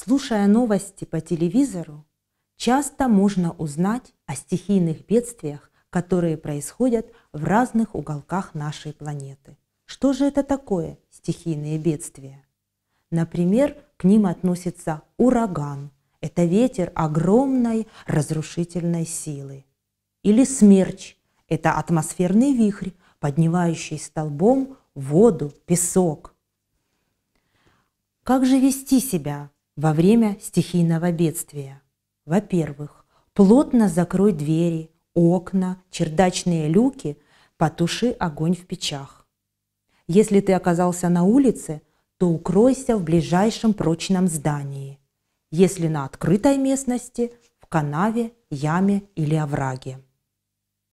Слушая новости по телевизору, часто можно узнать о стихийных бедствиях, которые происходят в разных уголках нашей планеты. Что же это такое стихийные бедствия? Например, к ним относится ураган. Это ветер огромной разрушительной силы. Или смерч. Это атмосферный вихрь, поднимающий столбом воду, песок. Как же вести себя во время стихийного бедствия. Во-первых, плотно закрой двери, окна, чердачные люки, потуши огонь в печах. Если ты оказался на улице, то укройся в ближайшем прочном здании. Если на открытой местности, в канаве, яме или овраге.